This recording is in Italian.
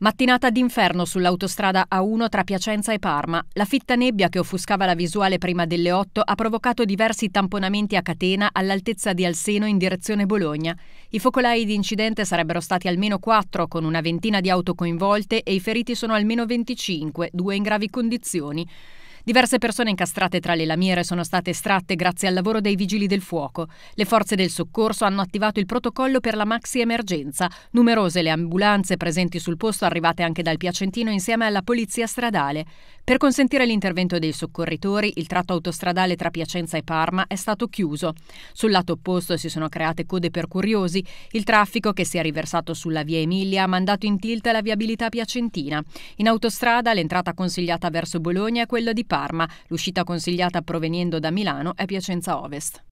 Mattinata d'inferno sull'autostrada A1 tra Piacenza e Parma. La fitta nebbia che offuscava la visuale prima delle 8 ha provocato diversi tamponamenti a catena all'altezza di Alseno in direzione Bologna. I focolai di incidente sarebbero stati almeno 4 con una ventina di auto coinvolte e i feriti sono almeno 25, due in gravi condizioni. Diverse persone incastrate tra le lamiere sono state estratte grazie al lavoro dei vigili del fuoco. Le forze del soccorso hanno attivato il protocollo per la maxi emergenza. Numerose le ambulanze presenti sul posto arrivate anche dal Piacentino insieme alla polizia stradale. Per consentire l'intervento dei soccorritori, il tratto autostradale tra Piacenza e Parma è stato chiuso. Sul lato opposto si sono create code per curiosi. Il traffico che si è riversato sulla via Emilia ha mandato in tilt la viabilità piacentina. In autostrada l'entrata consigliata verso Bologna è quella di Parma Parma. L'uscita consigliata proveniendo da Milano è Piacenza Ovest.